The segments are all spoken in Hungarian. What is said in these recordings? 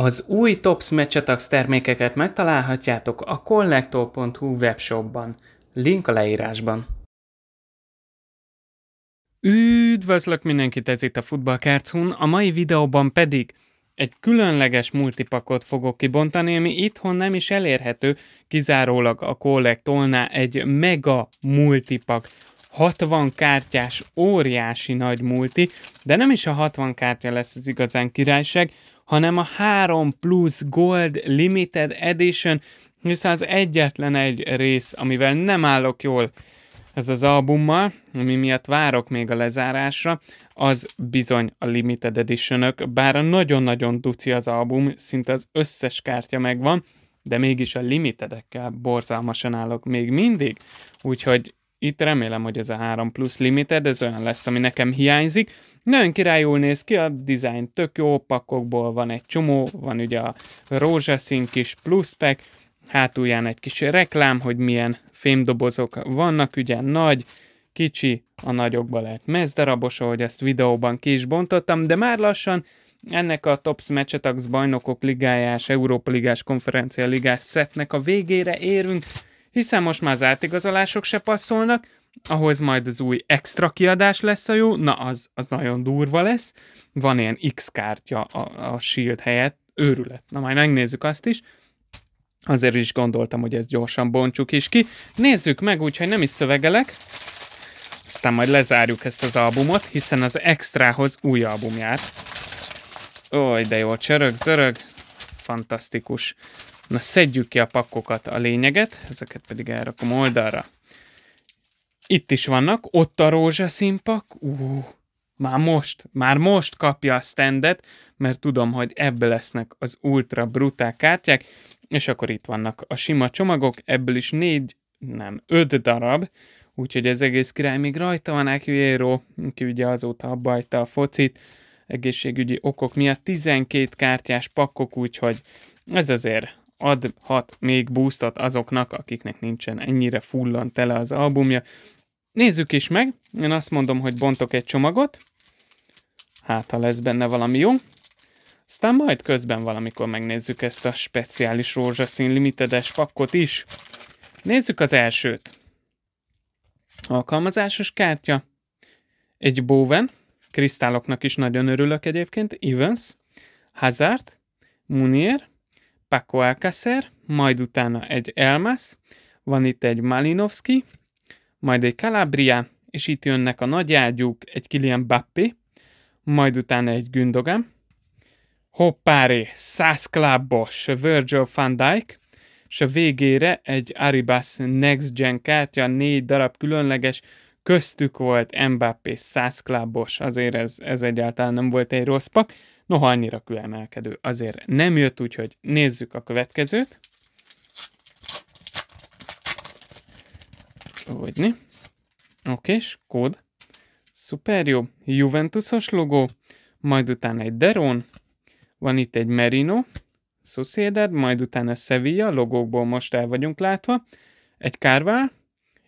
Az új Tops Mecsetax termékeket megtalálhatjátok a collector.hu webshopban. Link a leírásban. Üdvözlök mindenkit, ez itt a Futballkárcún, a mai videóban pedig egy különleges multipakot fogok kibontani, ami itthon nem is elérhető, kizárólag a kollektolnál egy mega multipak. 60 kártyás, óriási nagy multi, de nem is a 60 kártya lesz az igazán királyság, hanem a 3 plus Gold Limited Edition, hiszen az egyetlen egy rész, amivel nem állok jól ez az albummal, ami miatt várok még a lezárásra, az bizony a Limited edition bár a nagyon-nagyon duci az album, szinte az összes kártya megvan, de mégis a limitedekkel borzalmasan állok még mindig, úgyhogy itt remélem, hogy ez a 3 plusz limited, ez olyan lesz, ami nekem hiányzik. Nagyon királyul néz ki, a design tök jó, pakokból van egy csomó, van ugye a rózsaszín kis plusz pack, hátulján egy kis reklám, hogy milyen fémdobozok vannak, ugye nagy, kicsi, a nagyokba lehet mezdarabos, ahogy ezt videóban ki is bontottam, de már lassan ennek a Tops Matchetax bajnokok ligájás, Európa ligás, konferencia ligás szetnek a végére érünk, hiszen most már az átigazolások se passzolnak, ahhoz majd az új extra kiadás lesz a jó, na az, az nagyon durva lesz. Van ilyen X kártya a, a Shield helyett, őrület. Na majd megnézzük azt is. Azért is gondoltam, hogy ezt gyorsan bontsuk is ki. Nézzük meg, úgyhogy nem is szövegelek. Aztán majd lezárjuk ezt az albumot, hiszen az extrahoz új album jár. Ó, de jó, csörög, zörög. Fantasztikus. Na, szedjük ki a pakkokat, a lényeget, ezeket pedig elrakom oldalra. Itt is vannak, ott a rózsaszín pak. Ú, már most, már most kapja a standet, mert tudom, hogy ebbe lesznek az ultra brutál kártyák, és akkor itt vannak a sima csomagok, ebből is négy, nem, öt darab, úgyhogy ez egész király még rajta van Aquiero, aki ugye azóta abbajta a focit, egészségügyi okok miatt 12 kártyás pakkok, úgyhogy ez azért adhat még boostot azoknak, akiknek nincsen ennyire fullan tele az albumja. Nézzük is meg, én azt mondom, hogy bontok egy csomagot, hát ha lesz benne valami jó. Aztán majd közben valamikor megnézzük ezt a speciális rózsaszín limitedes pakkot is. Nézzük az elsőt. Alkalmazásos kártya. Egy Bowen, kristáloknak is nagyon örülök egyébként, Evans, Hazard, Munier, Paco Alcácer, majd utána egy Elmas, van itt egy Malinowski, majd egy Calabria, és itt jönnek a nagy ágyúk, egy Kilian Bappé, majd utána egy Gündogan, Hoppári, Sass Clubos, Virgil van Dijk, és a végére egy Aribas Next Gen kártya, négy darab különleges, köztük volt Mbappé, Sass Clubos, azért ez, ez egyáltalán nem volt egy rossz pak. Noha annyira kiemelkedő. azért nem jött, úgyhogy nézzük a következőt. Hogyni. és kód. Szuper jó. Juventusos logó, majd utána egy Deron, van itt egy Merino, Sociedad, majd utána Sevilla, logókból most el vagyunk látva, egy Carval,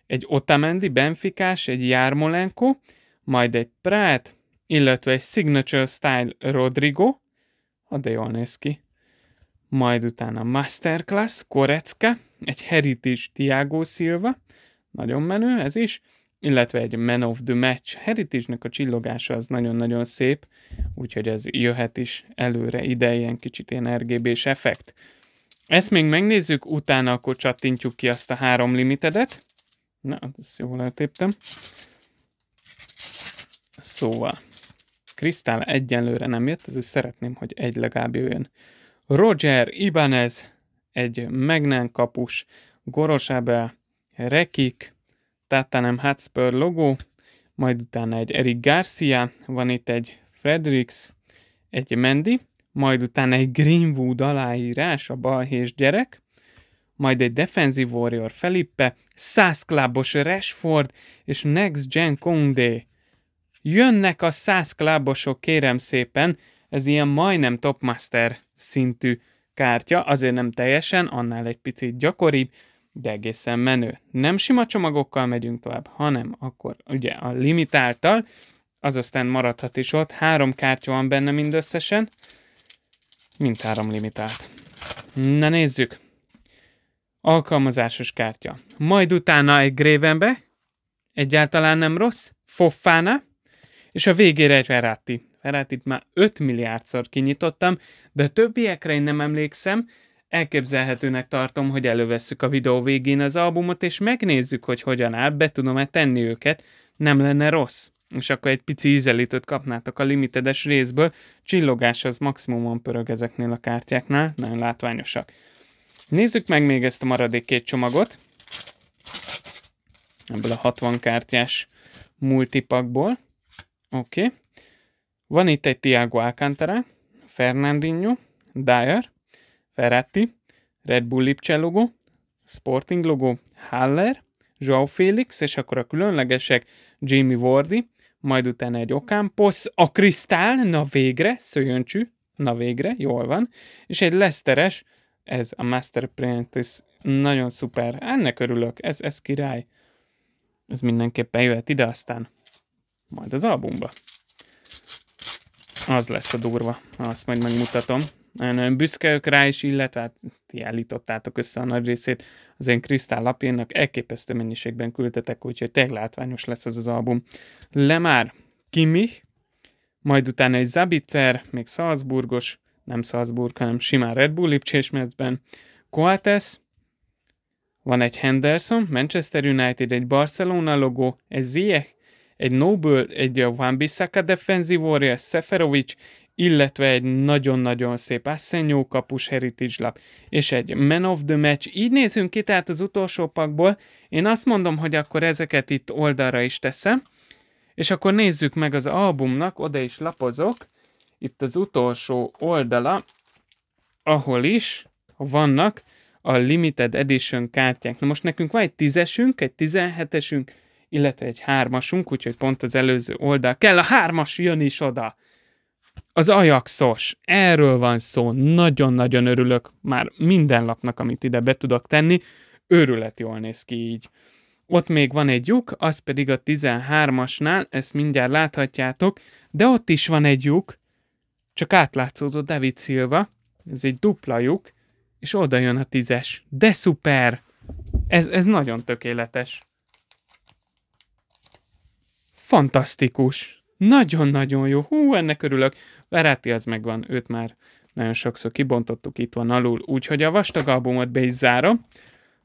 egy Otamendi, Benficás, egy Jármolenko, majd egy Prát, illetve egy Signature Style Rodrigo, a de jól néz ki. Majd utána Masterclass, Korecka, egy Heritage Tiago Silva, nagyon menő ez is, illetve egy Man of the Match. Heritage-nek a csillogása az nagyon-nagyon szép, úgyhogy ez jöhet is előre ide, ilyen kicsit ilyen RGB-s effekt. Ezt még megnézzük, utána akkor csattintjuk ki azt a három limitedet. Na, ezt jól eltéptem. Szóval. Krisztál egyenlőre nem jött, ezért szeretném, hogy egy legalább jöjjön. Roger Ibanez, egy Megnán kapus, Gorosebe, Rekik, Tatanem Hatspur logó, majd utána egy Eric Garcia, van itt egy Fredericks, egy Mendi, majd utána egy Greenwood aláírás, a balhés gyerek, majd egy Defensive Warrior Felipe, 100 Rashford és Next Gen Kongdé. Jönnek a száz klábosok, kérem szépen, ez ilyen majdnem topmaster szintű kártya, azért nem teljesen, annál egy picit gyakoribb, de egészen menő. Nem sima csomagokkal megyünk tovább, hanem akkor ugye a limitáltal, az aztán maradhat is ott, három kártya van benne mindösszesen, mint három limitált. Na nézzük. Alkalmazásos kártya. Majd utána egy Grévenbe, egyáltalán nem rossz, Foffána, és a végére egy Ferrati. Ferratit már 5 milliárdszor kinyitottam, de a többiekre én nem emlékszem, elképzelhetőnek tartom, hogy elővesszük a videó végén az albumot, és megnézzük, hogy hogyan áll, be tudom-e tenni őket, nem lenne rossz. És akkor egy pici ízelítőt kapnátok a limitedes részből, csillogás az maximumon pörög ezeknél a kártyáknál, nagyon látványosak. Nézzük meg még ezt a maradék két csomagot, ebből a 60 kártyás multipakból. Oké. Okay. Van itt egy Tiago Alcantara, Fernandinho, Dyer, Ferretti, Red Bull Lipcse logó, Sporting logó, Haller, João Félix, és akkor a különlegesek Jamie Wardy, majd utána egy Okámposz, a Kristál, na végre, Szöjöncsű, na végre, jól van, és egy Leszteres, ez a Master Apprentice, nagyon szuper, ennek örülök, ez, ez király. Ez mindenképpen jöhet ide aztán majd az albumba. Az lesz a durva, azt majd megmutatom. Nagyon büszke ők rá is illet, hát ti állítottátok össze a nagy részét. Az én Krisztál lapjának elképesztő mennyiségben küldtetek, úgyhogy tényleg látványos lesz ez az album. Lemár, Kimi, majd utána egy Zabitzer, még Salzburgos, nem Salzburg, hanem simán Red Bull Lipcsésmezben, Coates, van egy Henderson, Manchester United, egy Barcelona logó, egy Ziyech, egy Noble, egy a Van Bissaka Defensive Warrior, Seferovic, illetve egy nagyon-nagyon szép Asszenyó kapus Heritage lap, és egy Man of the Match. Így nézünk ki tehát az utolsó pakból. Én azt mondom, hogy akkor ezeket itt oldalra is teszem, és akkor nézzük meg az albumnak, oda is lapozok, itt az utolsó oldala, ahol is vannak a Limited Edition kártyák. Na most nekünk van egy tízesünk, egy 17-esünk, illetve egy hármasunk, úgyhogy pont az előző oldal kell. A hármas jön is oda! Az Ajaxos, erről van szó, nagyon-nagyon örülök már minden lapnak, amit ide be tudok tenni, őrület jól néz ki így. Ott még van egy lyuk, az pedig a 13-asnál, ezt mindjárt láthatjátok, de ott is van egy lyuk, csak átlátszódó David Silva, ez egy dupla lyuk, és oda jön a 10-es. De szuper! Ez, ez nagyon tökéletes fantasztikus. Nagyon-nagyon jó. Hú, ennek örülök. Veráti az megvan, őt már nagyon sokszor kibontottuk, itt van alul. Úgyhogy a vastag albumot be is zárom.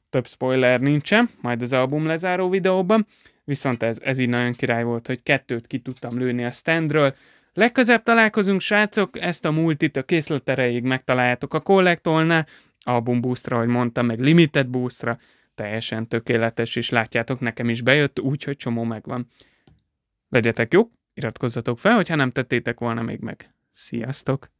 Több spoiler nincsen, majd az album lezáró videóban. Viszont ez, ez így nagyon király volt, hogy kettőt ki tudtam lőni a standről. Legközebb találkozunk, srácok, ezt a multit a készletereig megtaláljátok a kollektolnál, album boostra, ahogy mondtam, meg limited boostra, teljesen tökéletes, és látjátok, nekem is bejött, úgyhogy csomó megvan. Legyetek jók, iratkozzatok fel, hogyha nem tettétek volna még meg. Sziasztok!